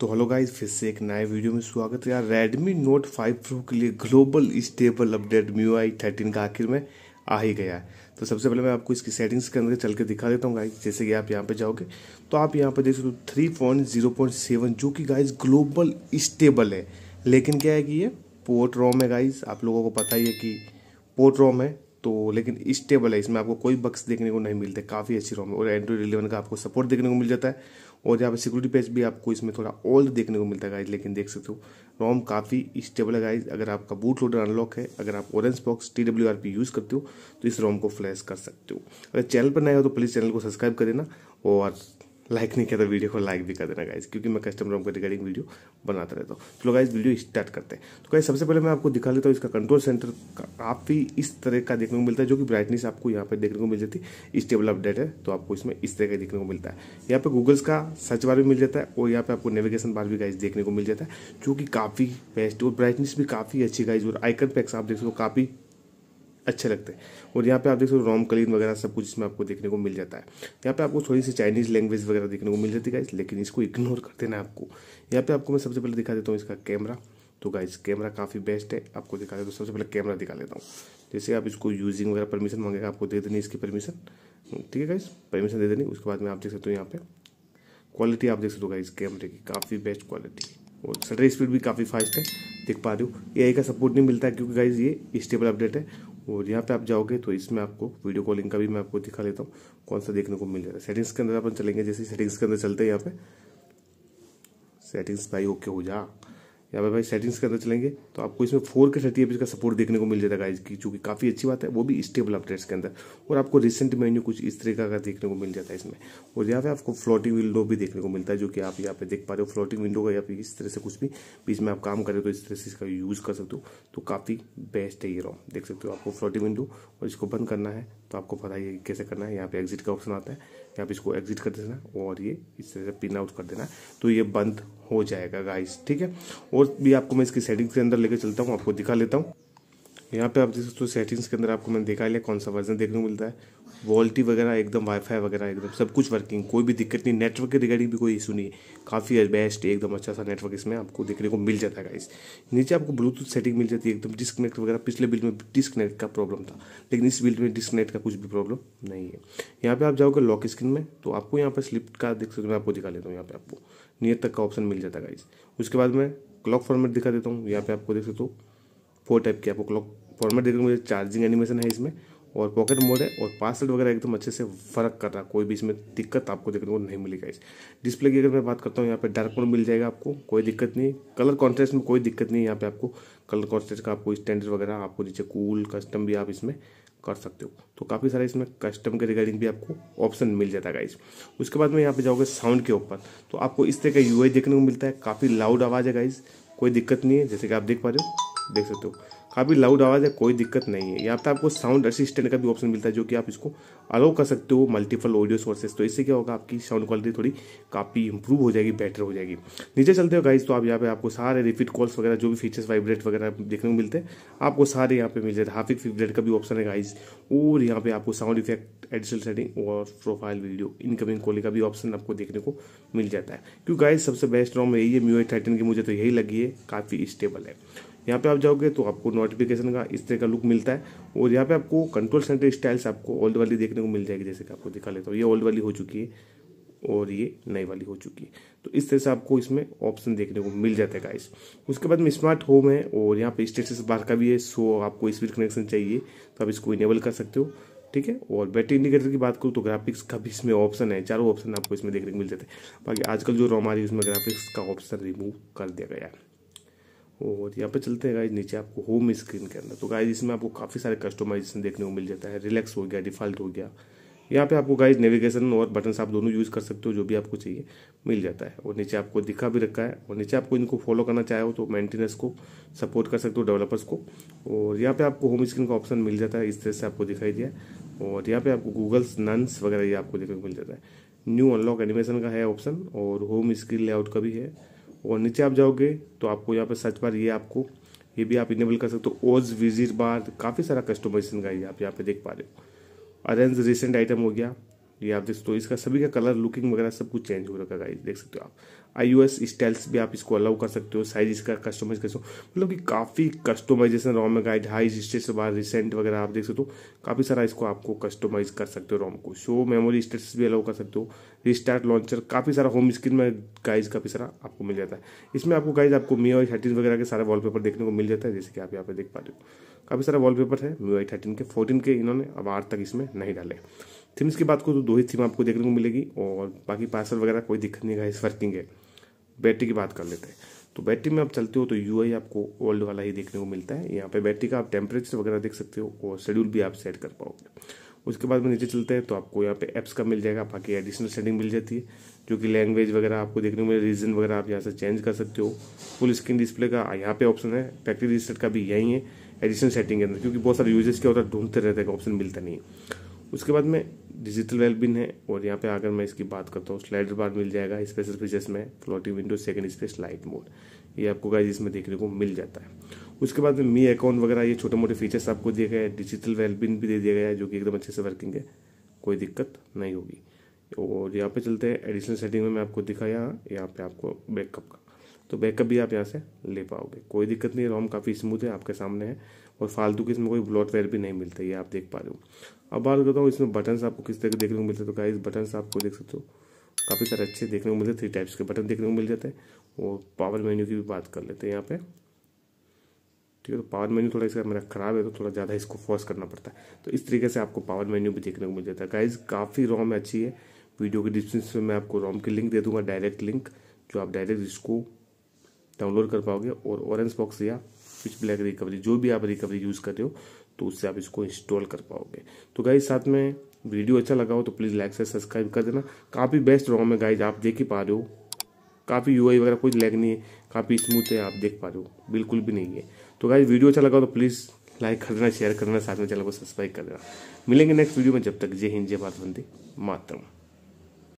तो hello guys फिर से एक नए वीडियो में स्वागत है यार रेडमी नोट 5 प्रो के लिए global stable update Mi I thirteen का आखिर में आ ही गया है तो सबसे पहले मैं आपको इसकी सेटिंग्स के अंदर चल के दिखा देता हूँ गाइस जैसे कि आप यहाँ पे जाओगे तो आप यहाँ पे देख सकते हो three point zero point seven जो कि गाइज ग्लोबल स्टेबल है लेकिन क्या है कि ये पोर्ट रोम है गाइज आप लोगों को पता ही है कि पोर्ट रोम है तो लेकिन स्टेबल है इसमें आपको कोई बक्स देखने को नहीं मिलते काफ़ी अच्छी रोम है और एंड्रॉइड इलेवन का आपको सपोर्ट देखने को मिल जाता है और यहाँ पर सिक्योरिटी पेज भी आपको इसमें थोड़ा ओल्ड देखने को मिलता है गाइज लेकिन देख सकते हो रोम काफ़ी स्टेबल है गाइज अगर आपका बूट लोडर अनलॉक है अगर आप orange box T W R P use करते हो तो इस रोम को फ्लैश कर सकते हो अगर चैनल पर नए हो तो प्लीज़ चैनल को सब्सक्राइब कर देना और लाइक नहीं किया तो वीडियो को लाइक भी कर देना गाइज क्योंकि मैं कस्टमर को के रिगार्डिंग वीडियो बनाता रहता हूँ चलो गाइज वीडियो स्टार्ट करते हैं तो गाइज सबसे पहले मैं आपको दिखा लेता हूँ इसका कंट्रोल सेंटर काफ़ी इस तरह का देखने को मिलता है जो कि ब्राइटनेस आपको यहाँ पर देखने को मिल जाती है स्टेबल अपडेट है तो आपको इसमें इस तरह का देखने को मिलता है यहाँ पर गूगल्स का सर्च बार भी मिल जाता है और यहाँ पर आपको नेविगेशन बार भी गाइज देखने को मिल जाता है जो कि काफ़ी बेस्ट और ब्राइटनेस भी काफ़ी अच्छी गाइज और आइकन पैक्स आप देख सकते हो काफ़ी अच्छे लगते हैं और यहाँ पे आप देख सकते हो रोम कलीन वगैरह सब कुछ इसमें आपको देखने को मिल जाता है यहाँ पे आपको थोड़ी सी चाइनीज़ लैंग्वेज वगैरह देखने को मिल जाती है लेकिन इसको इग्नोर कर देना आपको यहाँ पे आपको मैं सबसे पहले दिखा देता हूँ इसका कैमरा तो गाइज कैमरा काफ़ी बेस्ट है आपको दिखा देता हूँ सबसे पहले कैमरा दिखा लेता हूँ जैसे आप इसको यूजिंग वगैरह परमिशन मांगेगा आपको दे देनी इसकी परमिशन ठीक है गाइज परमिशन दे देनी उसके बाद में आप देख सकते हो यहाँ पे क्वालिटी आप देख सकते हो गाइज कैमरे की काफ़ी बेस्ट क्वालिटी और शटर स्पीड भी काफ़ी फास्ट है देख पा रहे हो ए का सपोर्ट नहीं मिलता है क्योंकि गाइज ये स्टेबल अपडेट है और यहाँ पे आप जाओगे तो इसमें आपको वीडियो कॉलिंग का भी मैं आपको दिखा लेता हूँ कौन सा देखने को मिल जाएगा सेटिंग्स के अंदर अपन चलेंगे जैसे सेटिंग्स के अंदर चलते हैं यहाँ पे सेटिंग्स भाई ओके हो जा यहाँ पे भाई सेटिंग्स के अंदर चलेंगे तो आपको इसमें फोर के थर्टी एफ का सपोर्ट देखने को मिल जाता है की काफ़ी अच्छी बात है वो भी स्टेबल अपडेट्स के अंदर और आपको रिसेंट मेन्यू कुछ इस तरीका का देखने को मिल जाता है इसमें और यहाँ पे आपको फ्लोटिंग विंडो भी देखने को मिलता है जो कि आप यहाँ पे देख पा रहे हो फ्लोटिंग विंडो का या फिर इस तरह से कुछ भी बीच में आप काम करें तो इस तरह से इसका यूज़ कर सकते हो तो काफ़ी बेस्ट है ये रॉम देख सकते हो आपको फ्लोटिंग विंडो और इसको बंद करना है तो आपको पता ही कैसे करना है यहाँ पे एग्जिट का ऑप्शन आता है कि आप इसको एग्जिट कर देना और ये इस तरह से पिन आउट कर देना तो ये बंद हो जाएगा गाइस ठीक है और भी आपको मैं इसकी सेटिंग्स के अंदर लेकर चलता हूँ आपको दिखा लेता हूँ यहाँ पे आप देख सकते हो सेटिंग्स के अंदर आपको मैंने देखा लिया कौन सा वर्जन देखने को मिलता है वॉल्टी वगैरह एकदम वाईफाई वगैरह एकदम सब कुछ वर्किंग कोई भी दिक्कत नहीं नेटवर्क के रिगार्डिंग भी कोई इशू नहीं काफ़ी बेस्ट एकदम अच्छा सा नेटवर्क इसमें आपको देखने को मिल जाता है इस नीचे आपको ब्लूटूथ सेटिंग मिल जाती है एकदम डिस्कनेक्ट वगैरह पिछले बिल्ड में डिस्कनेक्ट का प्रॉब्लम था लेकिन इस बिल्ड में डिस्कनेक्ट का कुछ भी प्रॉब्लम नहीं है यहाँ पर आप जाओगे लॉक स्क्रीन में तो आपको यहाँ पर स्लिप का देख सकते हो मैं आपको दिखा लेता हूँ यहाँ पर आपको नियर तक का ऑप्शन मिल जाता है इस उसके बाद मैं क्लॉक फॉर्मेट दिखा देता हूँ यहाँ पर आपको देख सकते हो फोर टाइप के आपको क्लॉक फॉर्मेट देखने को मुझे चार्जिंग एनिमेशन है इसमें और पॉकेट मोड है और पार्सल वगैरह एकदम अच्छे से फर्क कर रहा है कोई भी इसमें दिक्कत आपको देखने को नहीं मिलेगा इस डिस्प्ले की अगर मैं बात करता हूँ यहाँ पे डार्क मोड मिल जाएगा आपको कोई दिक्कत नहीं कलर कॉन्ट्रेस्ट में कोई दिक्कत नहीं यहाँ पे आपको कलर कॉन्ट्रेस्ट का आपको स्टैंडर्ड वगैरह आपको नीचे कूल कस्टम भी आप इसमें कर सकते हो तो काफ़ी सारे इसमें कस्टम के रिगार्डिंग भी आपको ऑप्शन मिल जाता है गाइज उसके बाद में यहाँ पे जाओगे साउंड के ऊपर तो आपको इस तरह का यू देखने को मिलता है काफ़ी लाउड आवाज़ है गाइज कोई दिक्कत नहीं है जैसे कि आप देख पा रहे हो देख सकते हो काफ़ी लाउड आवाज़ है कोई दिक्कत नहीं है यहाँ पे आपको साउंड असिस्टेंट का भी ऑप्शन मिलता है जो कि आप इसको अलाउ कर सकते हो मल्टीपल ऑडियो सोर्सेस तो इससे क्या होगा आपकी साउंड क्वालिटी थोड़ी काफ़ी इंप्रूव हो जाएगी बेटर हो जाएगी नीचे चलते हो गाइज तो आप यहाँ पे आपको सारे रिपीट कॉल्स वगैरह जो भी फीचर्स वाइब्रेट वगैरह देखने को मिलते हैं आपको सारे यहाँ पे मिल जाते हैं हाफिक विब्रेट का भी ऑप्शन है गाइज और यहाँ पे आपको साउंड इफेक्ट एडिशनल सेटिंग और प्रोफाइल वीडियो इनकमिंग कॉलिंग का भी ऑप्शन आपको देखने को मिल जाता है क्योंकि गाइज सबसे बेस्ट रॉम यही है म्यूए थर्टीन की मुझे तो यही लगी है काफ़ी स्टेबल है यहाँ पे आप जाओगे तो आपको नोटिफिकेशन का इस तरह का लुक मिलता है और यहाँ पे आपको कंट्रोल सेंटर स्टाइल्स आपको ओल्ड वाली देखने को मिल जाएगी जैसे कि आपको दिखा लेता तो हूँ ये ओल्ड वाली हो चुकी है और ये नई वाली हो चुकी है तो इस तरह से आपको इसमें ऑप्शन देखने को मिल जाता है गाइस उसके बाद में स्मार्ट होम है और यहाँ पे स्टेटस बार का भी है सो आपको स्पीड कनेक्शन चाहिए तो आप इसको इनेबल कर सकते हो ठीक है और बैटरी इंडिकेटर की बात करूँ तो ग्राफिक्स का भी इसमें ऑप्शन है चारों ऑप्शन आपको इसमें देखने को मिल जाते हैं बाकी आजकल जो रोमारी उसमें ग्राफिक्स का ऑप्शन रिमूव कर दिया गया है और यहाँ पे चलते हैं गाइज नीचे आपको होम स्क्रीन के अंदर तो गाइज इसमें आपको काफ़ी सारे कस्टमाइजेशन देखने को मिल जाता है रिलैक्स हो गया डिफ़ॉल्ट हो गया यहाँ पे आपको गाइज नेविगेशन और बटन आप दोनों यूज़ कर सकते हो जो भी आपको चाहिए मिल जाता है और नीचे आपको दिखा भी रखा है और नीचे आपको इनको फॉलो करना चाहे हो तो मेंटेनेंस को सपोर्ट कर सकते हो डेवलपर्स को और यहाँ पे आपको होम स्क्रीन का ऑप्शन मिल जाता है इस तरह से आपको दिखाई दिया और यहाँ पे आपको गूगल्स नंस वगैरह ये आपको देखने को मिल जाता है न्यू अनलॉक एनिमेशन का है ऑप्शन और होम स्क्रीन लेआउट का भी है और नीचे आप जाओगे तो आपको यहाँ पर सर्च बार ये आपको ये भी आप इनेबल कर सकते हो ओज विजिट बार काफ़ी सारा कस्टमाइजेशन का ये आप यहाँ पे देख पा रहे हो अरेंज रिसेंट आइटम हो गया ये आप देख सकते हो इसका सभी का कलर लुकिंग वगैरह सब कुछ चेंज हो रखा है देख सकते हो आप आई यू एस स्टाइल्स भी आप इसको अलाउ कर सकते हो साइज इसका कस्टमाइज कर सकते हो मतलब कि काफ़ी कस्टमाइजेशन रोम में गाइड हाई स्टेट से बाहर रिसेंट वगैरह आप देख सकते हो काफ़ी सारा इसको आपको कस्टमाइज कर सकते हो रोम को शो मेमोरी स्टेटस भी अलाउ कर सकते हो रिस्टार्ट लॉन्चर काफ़ी सारा होम स्क्रीन में गाइज काफ़ी सारा आपको मिल जाता है इसमें आपको गाइज आपको मी आई थर्टीन वगैरह के सारे वॉलपेपर देखने को मिल जाता है जैसे कि आप यहाँ पर देख पा रहे हो काफ़ी सारा वॉलपेपर है मी आई थर्टीन के फोर्टीन के इन्होंने अब आठ तक इसमें नहीं डाले थिम्स की बात करूँ तो दो ही थीम आपको देखने को मिलेगी और बाकी पार्सल वगैरह कोई दिक्कत नहीं है इस वर्किंग है बैटरी की बात कर लेते हैं तो बैटरी में आप चलते हो तो यू आपको ओल्ड वाला ही देखने को मिलता है यहाँ पे बैटरी का आप टेम्परेचर वगैरह देख सकते हो और शेड्यूल भी आप सेट कर पाओगे उसके बाद में नीचे चलते हैं तो आपको यहाँ पे एप्स का मिल जाएगा बाकी एडिशनल सेटिंग मिल जाती है जो कि लैंग्वेज वगैरह आपको देखने को मिले रीजन वगैरह आप यहाँ से चेंज कर सकते हो फुल स्क्रीन डिस्प्ले का यहाँ पे ऑप्शन है फैक्ट्री रिजिस्टर का भी यही है एडिशनल सेटिंग के अंदर क्योंकि बहुत सारे यूजेस के होता है ढूंढते रहते हैं ऑप्शन मिलता नहीं है उसके बाद में डिजिटल वेलबिन है और यहाँ पे आकर मैं इसकी बात करता हूँ स्लाइडर बार मिल जाएगा स्पेशल फीचर्स में floating window second space lite mode ये आपको गाइज इसमें देखने को मिल जाता है उसके बाद में मी अकाउंट वगैरह ये छोटे मोटे फीचर्स आपको दिए गए डिजिटल वेलबिन भी दे दिया गया है जो कि एकदम अच्छे से वर्किंग है कोई दिक्कत नहीं होगी और यहाँ पर चलते हैं एडिशनल सेटिंग में मैं आपको दिखा यहाँ यहाँ आपको बैकअप का तो बैकअप भी आप यहाँ से ले पाओगे कोई दिक्कत नहीं रोम काफ़ी स्मूथ है आपके सामने है और फालतू के इसमें कोई ब्लॉटवेयर भी नहीं मिलता ये आप देख पा रहे हो अब बात करता हूँ इसमें बटन्स आपको किस तरह के देखने को मिलते हैं तो गाइस बटन्स आपको देख सकते हो काफ़ी सारे अच्छे देखने को मिलते हैं थ्री टाइप्स के बटन देखने को मिल जाते हैं और पावर मेन्यू की भी बात कर लेते हैं यहाँ पे ठीक है तो पावर मेन्यू थोड़ा इसका मेरा ख़राब है तो थोड़ा ज़्यादा इसको फोर्स करना पड़ता है तो इस तरीके से आपको पावर मेन्यू भी देखने को मिल जाता है गाइज काफ़ी रोम अच्छी है वीडियो के डिस्क्रिप्शन में मैं आपको रोम की लिंक दे दूंगा डायरेक्ट लिंक जो आप डायरेक्ट इसको डाउनलोड कर पाओगे और ऑरेंज बॉक्स या स्विच ब्लैक रिकवरी जो भी आप रिकवरी यूज़ कर रहे हो तो उससे आप इसको इंस्टॉल कर पाओगे तो गाइज साथ में वीडियो अच्छा लगा हो तो प्लीज़ लाइक से सब्सक्राइब कर देना काफ़ी बेस्ट रॉम है गाइज आप देख ही पा रहे हो काफ़ी यू वगैरह कोई लैग नहीं है काफ़ी स्मूथ है आप देख पा रहे हो बिल्कुल भी नहीं है तो गाइज वीडियो अच्छा लगा हो तो प्लीज़ लाइक कर देना शेयर कर देना साथ में चैनल को सब्सक्राइब कर देना मिलेंगे नेक्स्ट वीडियो में जब तक जय हिंद जय भारत वंदे मातरम